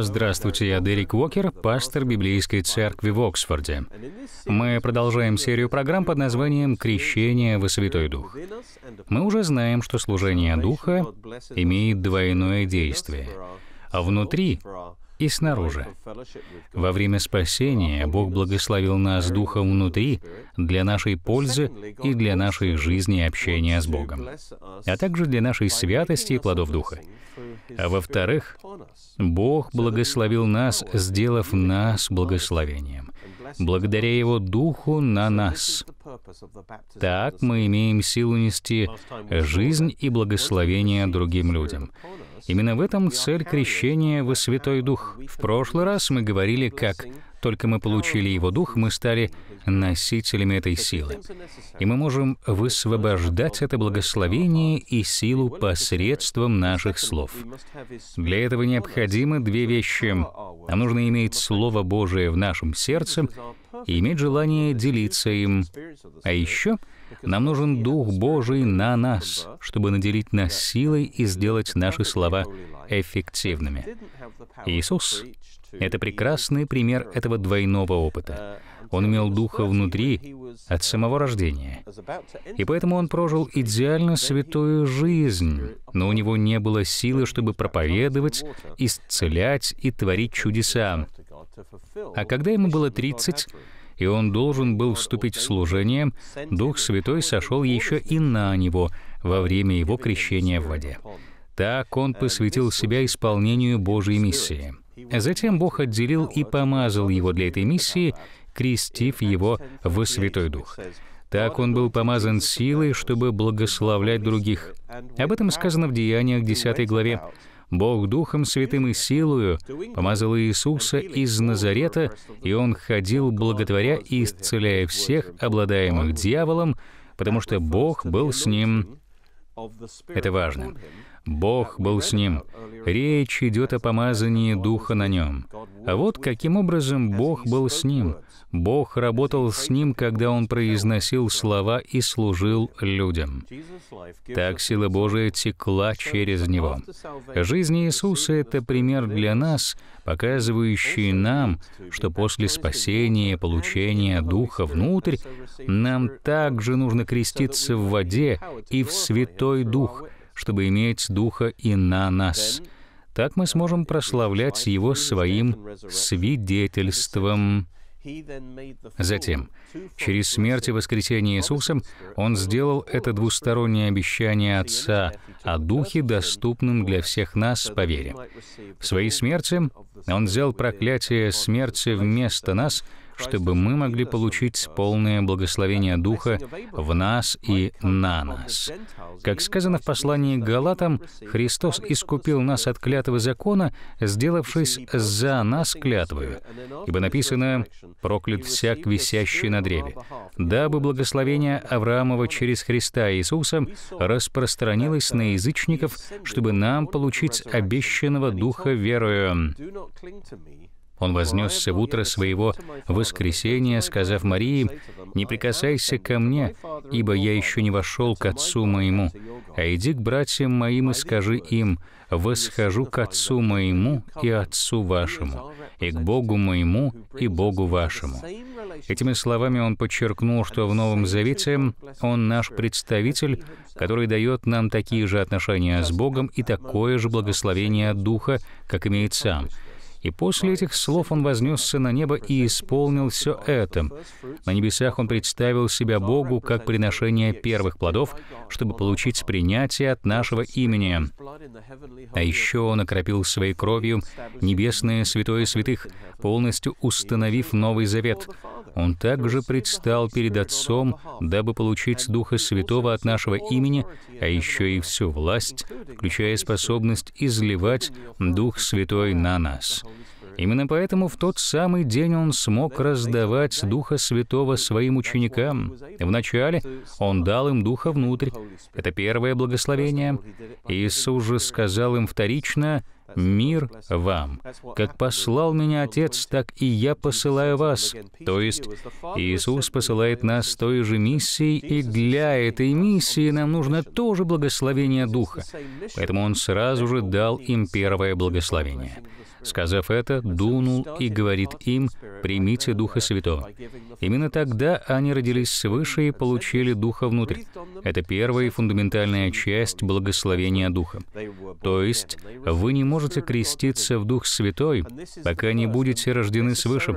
Здравствуйте, я Дерек Уокер, пастор Библейской церкви в Оксфорде. Мы продолжаем серию программ под названием «Крещение во Святой Дух». Мы уже знаем, что служение Духа имеет двойное действие. А внутри и снаружи. Во время спасения Бог благословил нас Духом внутри для нашей пользы и для нашей жизни общения с Богом, а также для нашей святости и плодов Духа. А во-вторых, Бог благословил нас, сделав нас благословением благодаря Его Духу на нас. Так мы имеем силу нести жизнь и благословение другим людям. Именно в этом цель крещения во Святой Дух. В прошлый раз мы говорили, как только мы получили Его Дух, мы стали носителями этой силы. И мы можем высвобождать это благословение и силу посредством наших слов. Для этого необходимы две вещи нам нужно иметь Слово Божие в нашем сердце и иметь желание делиться им. А еще нам нужен Дух Божий на нас, чтобы наделить нас силой и сделать наши слова эффективными. Иисус — это прекрасный пример этого двойного опыта. Он имел духа внутри от самого рождения. И поэтому он прожил идеально святую жизнь, но у него не было силы, чтобы проповедовать, исцелять и творить чудеса. А когда ему было 30, и он должен был вступить в служение, Дух Святой сошел еще и на него во время его крещения в воде. Так он посвятил себя исполнению Божьей миссии. Затем Бог отделил и помазал его для этой миссии крестив его во Святой Дух. Так он был помазан силой, чтобы благословлять других. Об этом сказано в Деяниях 10 главе. «Бог Духом Святым и силою помазал Иисуса из Назарета, и Он ходил благотворя и исцеляя всех, обладаемых дьяволом, потому что Бог был с ним». Это важно. Бог был с ним. Речь идет о помазании Духа на нем. А вот каким образом Бог был с ним. Бог работал с ним, когда он произносил слова и служил людям. Так сила Божия текла через него. Жизнь Иисуса — это пример для нас, показывающий нам, что после спасения, получения Духа внутрь, нам также нужно креститься в воде и в Святой Дух — чтобы иметь Духа и на нас. Так мы сможем прославлять Его своим свидетельством. Затем, через смерть и воскресение Иисусом, Он сделал это двустороннее обещание Отца о Духе, доступным для всех нас по вере. В своей смерти Он взял проклятие смерти вместо нас, чтобы мы могли получить полное благословение Духа в нас и на нас. Как сказано в послании к Галатам, Христос искупил нас от клятвы закона, сделавшись за нас клятвою, ибо написано «проклят всяк, висящий на древе», дабы благословение Авраамова через Христа Иисуса распространилось на язычников, чтобы нам получить обещанного Духа верою. Он вознесся в утро своего воскресения, сказав Марии, «Не прикасайся ко мне, ибо я еще не вошел к Отцу моему, а иди к братьям моим и скажи им, «Восхожу к Отцу моему и Отцу вашему, и к Богу моему и Богу вашему». Этими словами он подчеркнул, что в Новом Завете он наш представитель, который дает нам такие же отношения с Богом и такое же благословение от Духа, как имеет сам — и после этих слов он вознесся на небо и исполнил все это. На небесах он представил себя Богу как приношение первых плодов, чтобы получить принятие от нашего имени. А еще он окропил своей кровью небесное святое святых, полностью установив Новый Завет. Он также предстал перед Отцом, дабы получить Духа Святого от нашего имени, а еще и всю власть, включая способность изливать Дух Святой на нас. Именно поэтому в тот самый день он смог раздавать Духа Святого своим ученикам. Вначале он дал им Духа внутрь. Это первое благословение. Иисус же сказал им вторично, «Мир вам! Как послал меня Отец, так и я посылаю вас». То есть Иисус посылает нас с той же миссией, и для этой миссии нам нужно тоже благословение Духа. Поэтому Он сразу же дал им первое благословение. Сказав это, дунул и говорит им, «Примите Духа Святого». Именно тогда они родились свыше и получили Духа внутрь. Это первая и фундаментальная часть благословения Духа. То есть вы не можете креститься в Дух Святой, пока не будете рождены свыше.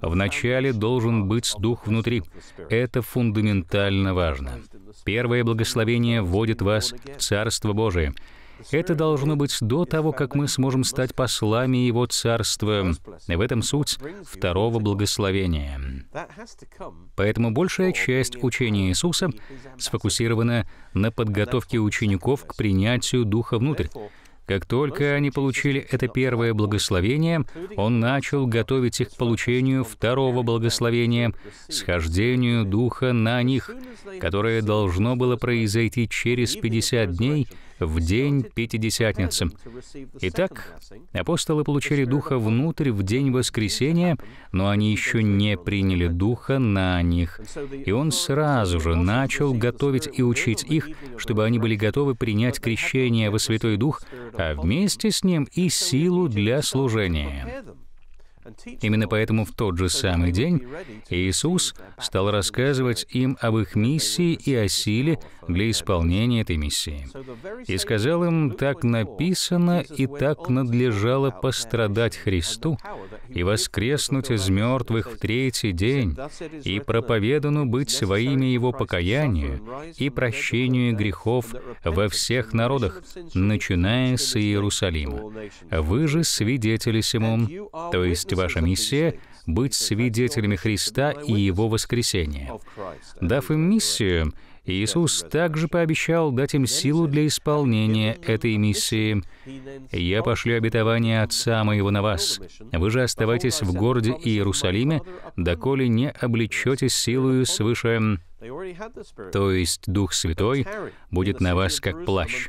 Вначале должен быть Дух внутри. Это фундаментально важно. Первое благословение вводит вас в Царство Божие — это должно быть до того, как мы сможем стать послами Его Царства. В этом суть второго благословения. Поэтому большая часть учения Иисуса сфокусирована на подготовке учеников к принятию Духа внутрь. Как только они получили это первое благословение, он начал готовить их к получению второго благословения, схождению Духа на них, которое должно было произойти через 50 дней в день Пятидесятницы. Итак, апостолы получили Духа внутрь в день воскресения, но они еще не приняли Духа на них. И Он сразу же начал готовить и учить их, чтобы они были готовы принять крещение во Святой Дух, а вместе с Ним и силу для служения. Именно поэтому в тот же самый день Иисус стал рассказывать им об их миссии и о силе для исполнения этой миссии. И сказал им, так написано и так надлежало пострадать Христу и воскреснуть из мертвых в третий день, и проповедану быть своими Его покаянию и прощению грехов во всех народах, начиная с Иерусалима. Вы же свидетели сему, то есть есть ваша миссия — быть свидетелями Христа и Его воскресения. Дав им миссию, Иисус также пообещал дать им силу для исполнения этой миссии. «Я пошлю обетование Отца Моего на вас. Вы же оставайтесь в городе Иерусалиме, доколе не облечетесь силою свыше». То есть Дух Святой будет на вас как плащ.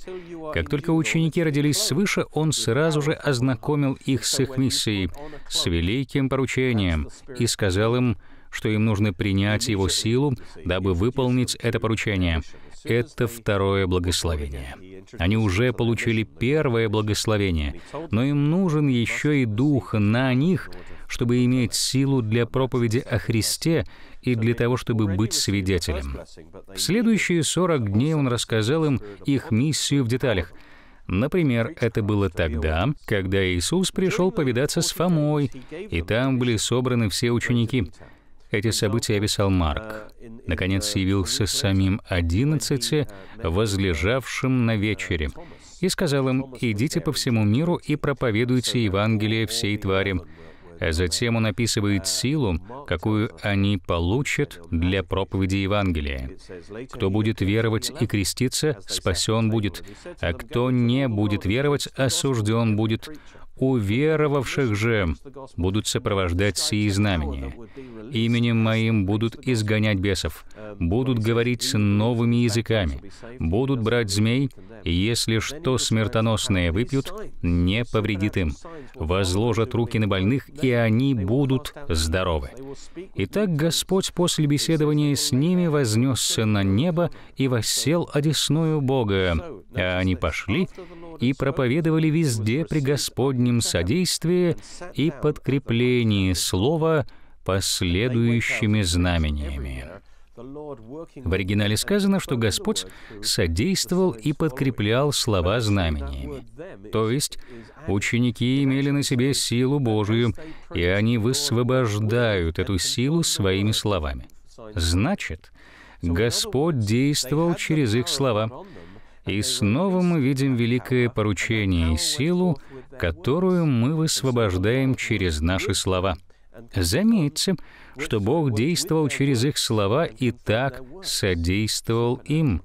Как только ученики родились свыше, Он сразу же ознакомил их с их миссией, с великим поручением, и сказал им — что им нужно принять Его силу, дабы выполнить это поручение. Это второе благословение. Они уже получили первое благословение, но им нужен еще и Дух на них, чтобы иметь силу для проповеди о Христе и для того, чтобы быть свидетелем. В следующие 40 дней он рассказал им их миссию в деталях — Например, это было тогда, когда Иисус пришел повидаться с Фомой, и там были собраны все ученики эти события описал Марк. Наконец явился самим одиннадцати, возлежавшим на вечере, и сказал им, «Идите по всему миру и проповедуйте Евангелие всей твари». А затем он описывает силу, какую они получат для проповеди Евангелия. Кто будет веровать и креститься, спасен будет, а кто не будет веровать, осужден будет уверовавших же будут сопровождать сии знамения. Именем моим будут изгонять бесов, будут говорить с новыми языками, будут брать змей, если что смертоносное выпьют, не повредит им. Возложат руки на больных, и они будут здоровы. Итак, Господь после беседования с ними вознесся на небо и воссел одесную Бога, а они пошли и проповедовали везде при Господнем содействии и подкреплении слова последующими знамениями. В оригинале сказано, что Господь содействовал и подкреплял слова знамениями. То есть ученики имели на себе силу Божию, и они высвобождают эту силу своими словами. Значит, Господь действовал через их слова. И снова мы видим великое поручение и силу, которую мы высвобождаем через наши слова. Заметьте, что Бог действовал через их слова и так содействовал им.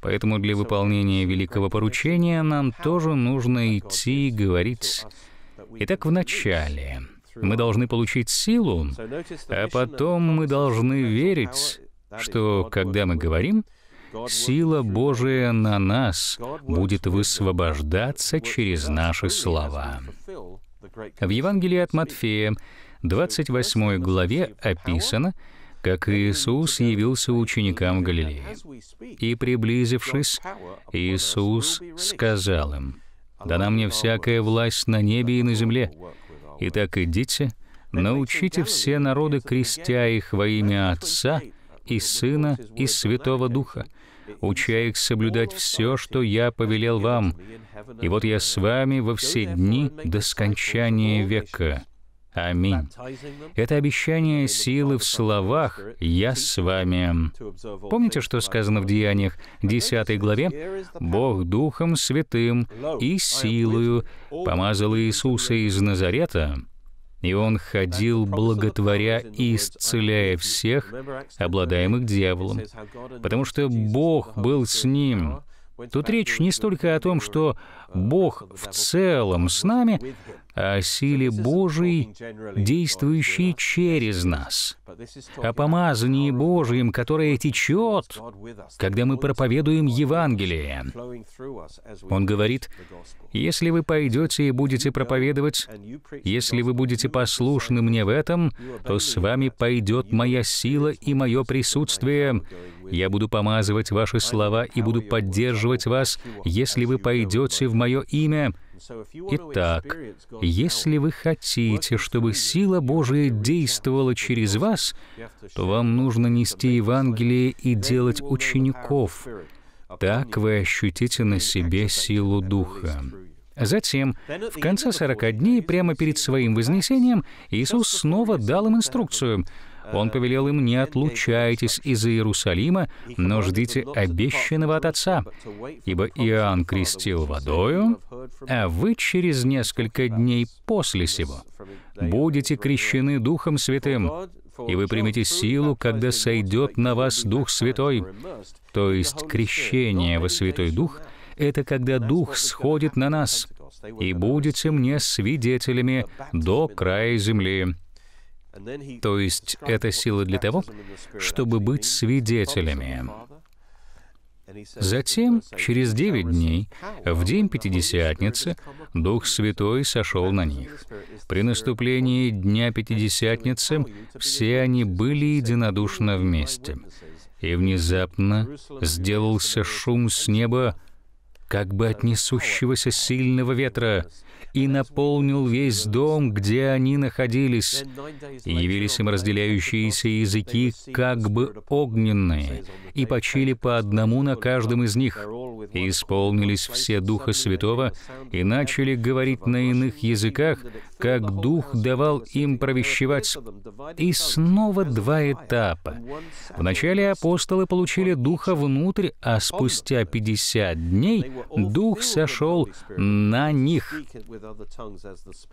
Поэтому для выполнения великого поручения нам тоже нужно идти и говорить. Итак, в начале мы должны получить силу, а потом мы должны верить, что, когда мы говорим, сила Божия на нас будет высвобождаться через наши слова. В Евангелии от Матфея 28 главе описано, как Иисус явился ученикам Галилеи. И, приблизившись, Иисус сказал им, «Дана мне всякая власть на небе и на земле. Итак, идите, научите все народы, крестя их во имя Отца и Сына и Святого Духа, уча их соблюдать все, что я повелел вам. И вот я с вами во все дни до скончания века». Аминь. Это обещание силы в словах «Я с вами». Помните, что сказано в Деяниях 10 главе? «Бог Духом Святым и силою помазал Иисуса из Назарета, и Он ходил, благотворя и исцеляя всех, обладаемых дьяволом, потому что Бог был с Ним». Тут речь не столько о том, что Бог в целом с нами, о силе Божией, действующей через нас, о помазании Божьем, которое течет, когда мы проповедуем Евангелие. Он говорит, «Если вы пойдете и будете проповедовать, если вы будете послушны мне в этом, то с вами пойдет моя сила и мое присутствие. Я буду помазывать ваши слова и буду поддерживать вас, если вы пойдете в мое имя». Итак, если вы хотите, чтобы сила Божия действовала через вас, то вам нужно нести Евангелие и делать учеников. Так вы ощутите на себе силу Духа. А затем, в конце 40 дней, прямо перед Своим Вознесением, Иисус снова дал им инструкцию — он повелел им, не отлучайтесь из Иерусалима, но ждите обещанного от Отца, ибо Иоанн крестил водою, а вы через несколько дней после сего будете крещены Духом Святым, и вы примете силу, когда сойдет на вас Дух Святой. То есть крещение во Святой Дух — это когда Дух сходит на нас, и будете мне свидетелями до края земли. То есть это сила для того, чтобы быть свидетелями. Затем, через девять дней, в день Пятидесятницы, Дух Святой сошел на них. При наступлении Дня Пятидесятницы все они были единодушно вместе. И внезапно сделался шум с неба, как бы от несущегося сильного ветра, и наполнил весь дом, где они находились. явились им разделяющиеся языки, как бы огненные, и почили по одному на каждом из них. И исполнились все Духа Святого, и начали говорить на иных языках, как Дух давал им провещевать. И снова два этапа. Вначале апостолы получили Духа внутрь, а спустя 50 дней Дух сошел на них.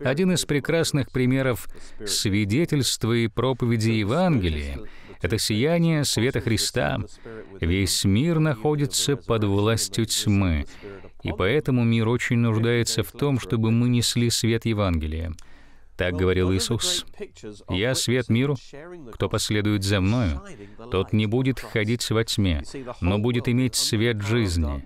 Один из прекрасных примеров свидетельства и проповеди Евангелия — это сияние света Христа. Весь мир находится под властью тьмы, и поэтому мир очень нуждается в том, чтобы мы несли свет Евангелия. Так говорил Иисус. «Я свет миру. Кто последует за Мною, тот не будет ходить во тьме, но будет иметь свет жизни.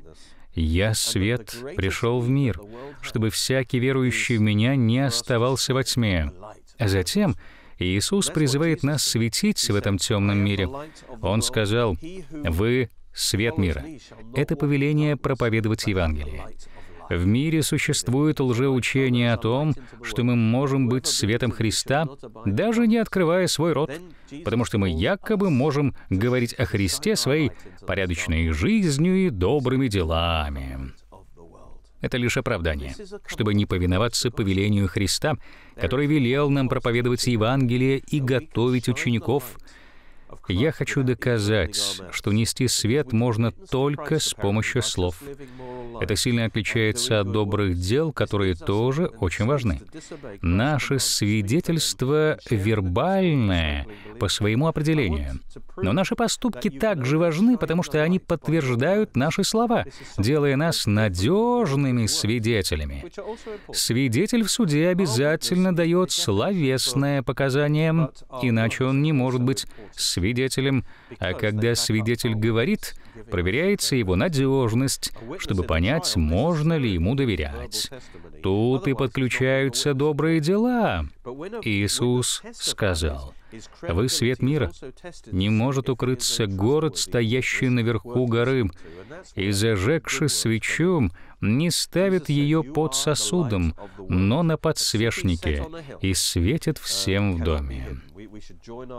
Я свет пришел в мир, чтобы всякий верующий в Меня не оставался во тьме». А затем Иисус призывает нас светить в этом темном мире. Он сказал, «Вы свет мира. Это повеление проповедовать Евангелие. В мире существует лжеучение о том, что мы можем быть светом Христа, даже не открывая свой рот, потому что мы якобы можем говорить о Христе своей порядочной жизнью и добрыми делами. Это лишь оправдание, чтобы не повиноваться повелению Христа, который велел нам проповедовать Евангелие и готовить учеников — я хочу доказать, что нести свет можно только с помощью слов. Это сильно отличается от добрых дел, которые тоже очень важны. Наше свидетельство вербальное по своему определению. Но наши поступки также важны, потому что они подтверждают наши слова, делая нас надежными свидетелями. Свидетель в суде обязательно дает словесное показание, иначе он не может быть свидетелем свидетелем, а когда свидетель говорит, проверяется его надежность, чтобы понять, можно ли ему доверять. Тут и подключаются добрые дела. Иисус сказал, «Вы свет мира. Не может укрыться город, стоящий наверху горы, и зажегши свечу, не ставит ее под сосудом, но на подсвечнике и светит всем в доме.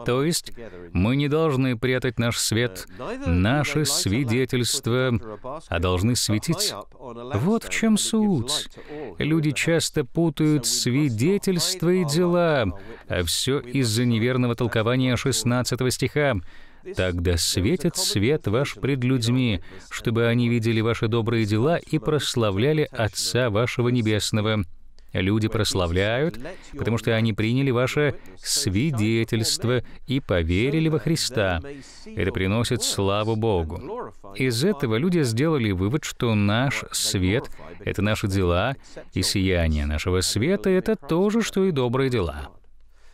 То есть мы не должны прятать наш свет, наше свидетельство, а должны светить. Вот в чем суть. Люди часто путают свидетельство и дела, а все из-за неверного толкования 16 стиха. Тогда светит свет ваш пред людьми, чтобы они видели ваши добрые дела и прославляли Отца вашего Небесного». Люди прославляют, потому что они приняли ваше свидетельство и поверили во Христа. Это приносит славу Богу. Из этого люди сделали вывод, что наш свет — это наши дела, и сияние нашего света — это то же, что и добрые дела.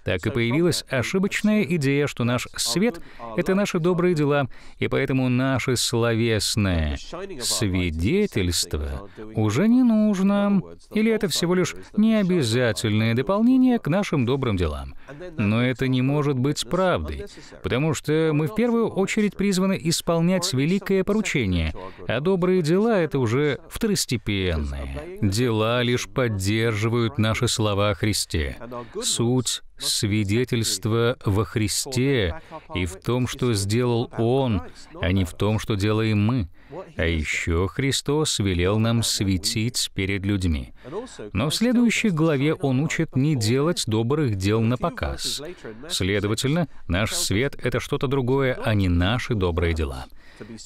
Так и появилась ошибочная идея, что наш свет — это наши добрые дела, и поэтому наше словесное свидетельство уже не нужно, или это всего лишь необязательное дополнение к нашим добрым делам. Но это не может быть правдой, потому что мы в первую очередь призваны исполнять великое поручение, а добрые дела — это уже второстепенные. Дела лишь поддерживают наши слова о Христе. Суть свидетельство во Христе и в том, что сделал Он, а не в том, что делаем мы. А еще Христос велел нам светить перед людьми. Но в следующей главе он учит не делать добрых дел на показ. Следовательно, наш свет — это что-то другое, а не наши добрые дела.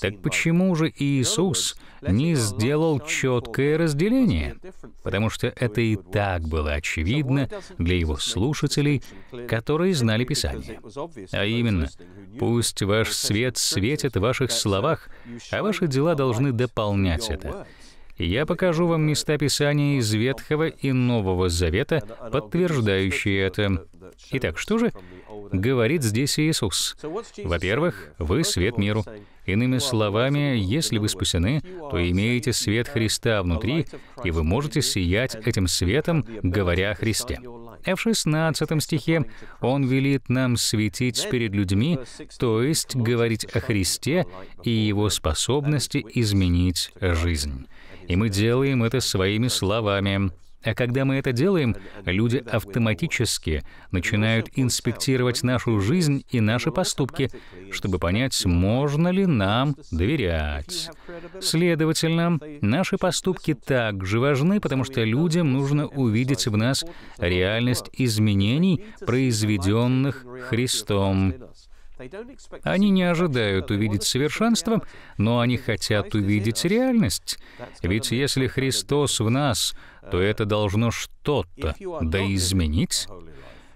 Так почему же Иисус не сделал четкое разделение? Потому что это и так было очевидно для его слушателей, которые знали Писание. А именно, «Пусть ваш свет светит в ваших словах, а ваши дела должны дополнять это». Я покажу вам места Писания из Ветхого и Нового Завета, подтверждающие это. Итак, что же говорит здесь Иисус? Во-первых, вы свет миру. Иными словами, если вы спасены, то имеете свет Христа внутри, и вы можете сиять этим светом, говоря о Христе. А в 16 стихе Он велит нам светить перед людьми, то есть говорить о Христе и Его способности изменить жизнь. И мы делаем это своими словами. А когда мы это делаем, люди автоматически начинают инспектировать нашу жизнь и наши поступки, чтобы понять, можно ли нам доверять. Следовательно, наши поступки также важны, потому что людям нужно увидеть в нас реальность изменений, произведенных Христом. Они не ожидают увидеть совершенство, но они хотят увидеть реальность. Ведь если Христос в нас, то это должно что-то да изменить.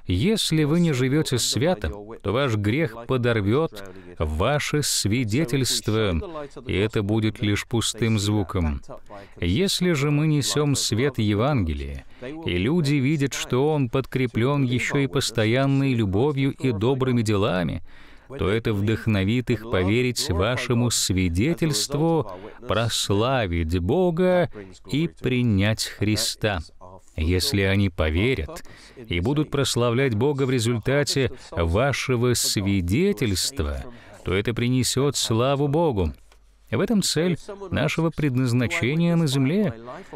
Если вы не живете свято, то ваш грех подорвет ваше свидетельство, и это будет лишь пустым звуком. Если же мы несем свет Евангелия, и люди видят, что он подкреплен еще и постоянной любовью и добрыми делами, то это вдохновит их поверить вашему свидетельству, прославить Бога и принять Христа. Если они поверят и будут прославлять Бога в результате вашего свидетельства, то это принесет славу Богу. В этом цель нашего предназначения на земле.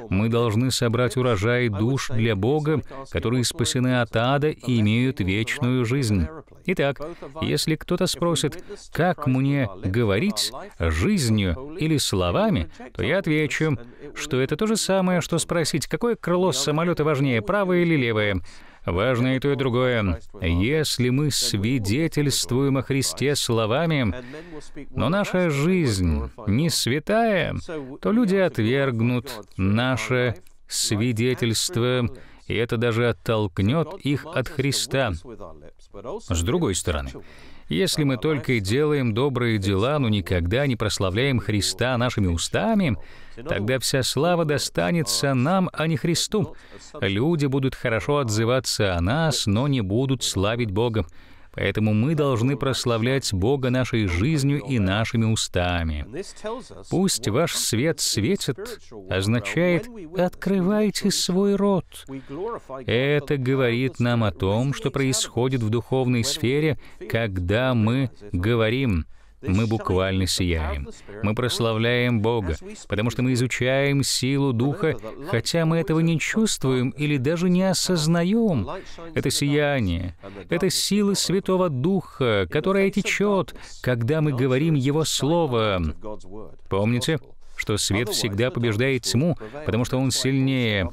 Мы должны собрать урожай душ для Бога, которые спасены от ада и имеют вечную жизнь. Итак, если кто-то спросит, как мне говорить, жизнью или словами, то я отвечу, что это то же самое, что спросить, какое крыло самолета важнее, правое или левое. Важно и то, и другое. Если мы свидетельствуем о Христе словами, но наша жизнь не святая, то люди отвергнут наше свидетельство, и это даже оттолкнет их от Христа. С другой стороны, если мы только и делаем добрые дела, но никогда не прославляем Христа нашими устами, тогда вся слава достанется нам, а не Христу. Люди будут хорошо отзываться о нас, но не будут славить Бога. Поэтому мы должны прославлять Бога нашей жизнью и нашими устами. «Пусть ваш свет светит» означает «открывайте свой рот». Это говорит нам о том, что происходит в духовной сфере, когда мы говорим — мы буквально сияем. Мы прославляем Бога, потому что мы изучаем силу Духа, хотя мы этого не чувствуем или даже не осознаем. Это сияние, это сила Святого Духа, которая течет, когда мы говорим Его Слово. Помните? что свет ну, всегда побеждает тьму, потому что он сильнее.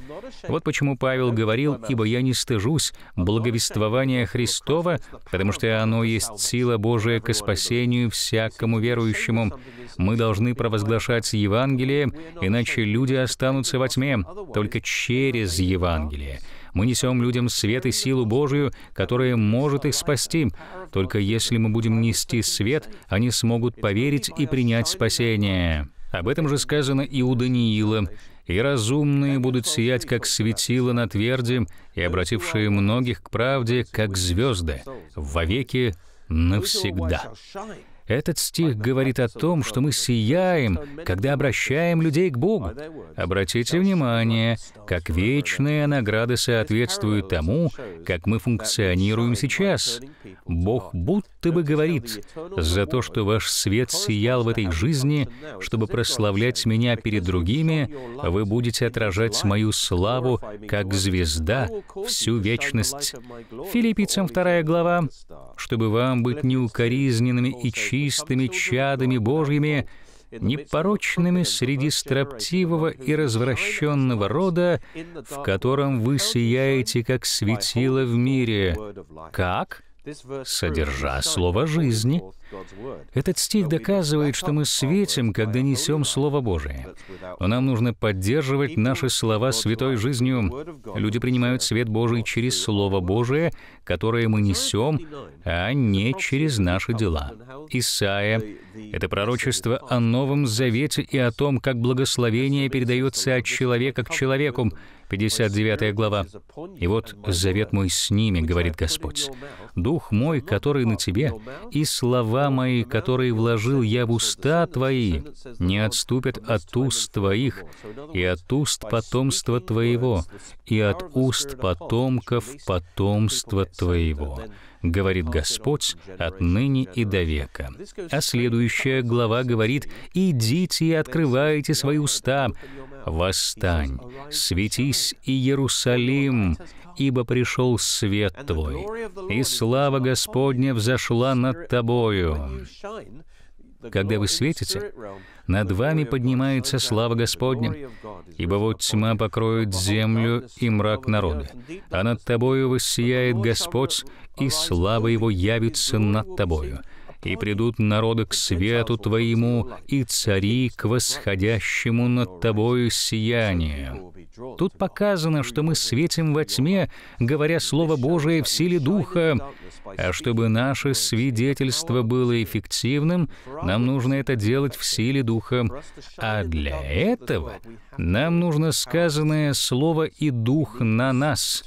Вот почему Павел говорил, «Ибо я не стыжусь благовествования Христова, потому что оно есть сила Божия к спасению всякому верующему». Мы должны провозглашать Евангелие, иначе люди останутся во тьме, только через Евангелие. Мы несем людям свет и силу Божию, которая может их спасти. Только если мы будем нести свет, они смогут поверить и принять спасение. Об этом же сказано и у Даниила. «И разумные будут сиять, как светило на тверди, и обратившие многих к правде, как звезды, вовеки навсегда». Этот стих говорит о том, что мы сияем, когда обращаем людей к Богу. Обратите внимание, как вечные награды соответствуют тому, как мы функционируем сейчас. Бог будто бы говорит, «За то, что ваш свет сиял в этой жизни, чтобы прославлять Меня перед другими, вы будете отражать Мою славу, как звезда, всю вечность». Филиппийцам 2 глава, «Чтобы вам быть неукоризненными и чистыми, чистыми чадами Божьими, непорочными среди строптивого и развращенного рода, в котором вы сияете, как светило в мире. Как? содержа слово жизни. Этот стих доказывает, что мы светим, когда несем Слово Божие. Но нам нужно поддерживать наши слова святой жизнью. Люди принимают свет Божий через Слово Божие, которое мы несем, а не через наши дела. Исаия — это пророчество о Новом Завете и о том, как благословение передается от человека к человеку, 59 глава. «И вот завет мой с ними, — говорит Господь, — дух мой, который на тебе, и слова мои, которые вложил я в уста твои, не отступят от уст твоих, и от уст потомства твоего, и от уст потомков потомства твоего» говорит Господь, отныне и до века. А следующая глава говорит, «Идите и открывайте свои уста, восстань, светись и Иерусалим, ибо пришел свет Твой, и слава Господня взошла над Тобою». Когда вы светите, над вами поднимается слава Господня, ибо вот тьма покроет землю и мрак народа, а над тобою воссияет Господь, и слава Его явится над тобою, и придут народы к свету твоему, и цари к восходящему над тобою сиянию». Тут показано, что мы светим во тьме, говоря Слово Божие в силе Духа. А чтобы наше свидетельство было эффективным, нам нужно это делать в силе Духа. А для этого нам нужно сказанное Слово и Дух на нас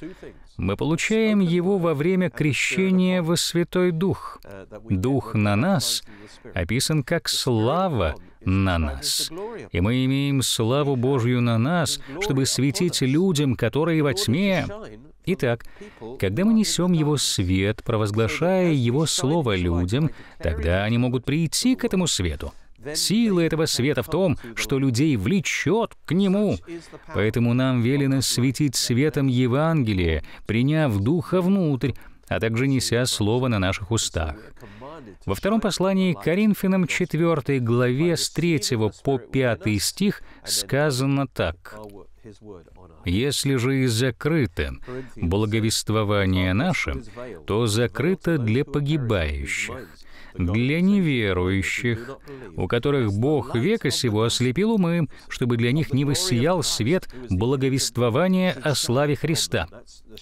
мы получаем его во время крещения во Святой Дух. Дух на нас описан как слава на нас. И мы имеем славу Божью на нас, чтобы светить людям, которые во тьме. Итак, когда мы несем Его свет, провозглашая Его Слово людям, тогда они могут прийти к этому свету. Сила этого света в том, что людей влечет к нему. Поэтому нам велено светить светом Евангелия, приняв Духа внутрь, а также неся Слово на наших устах. Во втором послании к Коринфянам 4 главе с 3 по 5 стих сказано так. Если же и закрыто благовествование наше, то закрыто для погибающих, для неверующих, у которых Бог века сего ослепил умы, чтобы для них не высиял свет благовествования о славе Христа,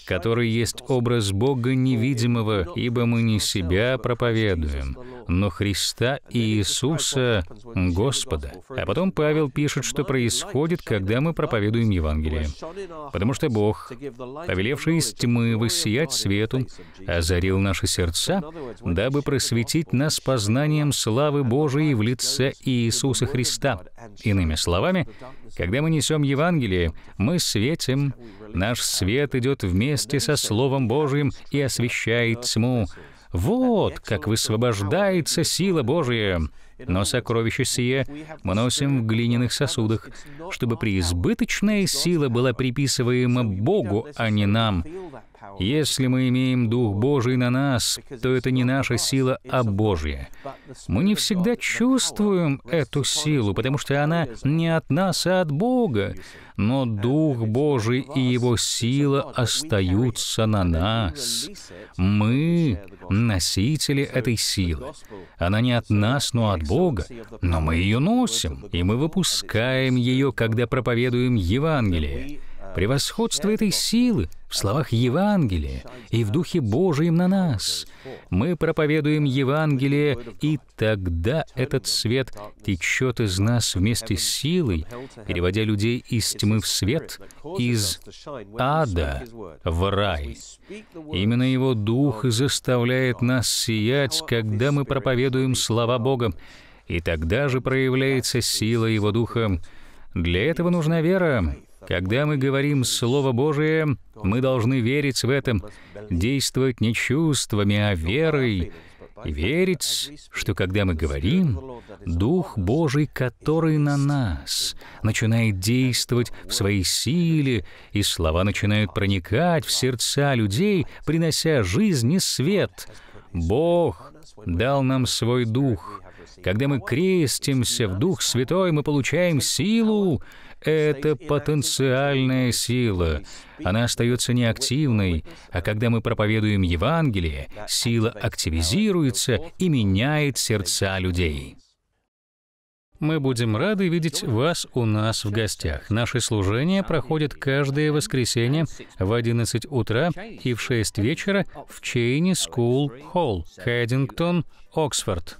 который есть образ Бога невидимого, ибо мы не себя проповедуем, но Христа и Иисуса Господа. А потом Павел пишет, что происходит, когда мы проповедуем Евангелие. Потому что Бог, повелевший из тьмы высиять свету, озарил наши сердца, дабы просветить нас познанием славы Божией в лице Иисуса Христа. Иными словами, когда мы несем Евангелие, мы светим, наш свет идет вместе со Словом Божиим и освещает тьму. Вот как высвобождается сила Божия. Но сокровище сие мы носим в глиняных сосудах, чтобы преизбыточная сила была приписываема Богу, а не нам. Если мы имеем Дух Божий на нас, то это не наша сила, а Божья. Мы не всегда чувствуем эту силу, потому что она не от нас, а от Бога. Но Дух Божий и Его сила остаются на нас. Мы — носители этой силы. Она не от нас, но от Бога. Но мы ее носим, и мы выпускаем ее, когда проповедуем Евангелие. Превосходство этой силы в словах Евангелия и в Духе Божьем на нас. Мы проповедуем Евангелие, и тогда этот свет течет из нас вместе с силой, переводя людей из тьмы в свет, из ада в рай. Именно Его Дух заставляет нас сиять, когда мы проповедуем слова Бога, и тогда же проявляется сила Его Духа. Для этого нужна вера, когда мы говорим Слово Божие, мы должны верить в этом, действовать не чувствами, а верой, И верить, что когда мы говорим, Дух Божий, который на нас, начинает действовать в своей силе, и слова начинают проникать в сердца людей, принося жизнь и свет. Бог дал нам свой Дух. Когда мы крестимся в Дух Святой, мы получаем силу, это потенциальная сила. Она остается неактивной, а когда мы проповедуем Евангелие, сила активизируется и меняет сердца людей. Мы будем рады видеть вас у нас в гостях. Наши служения проходят каждое воскресенье в 11 утра и в 6 вечера в Чейни Скул Холл, Хэддингтон, Оксфорд.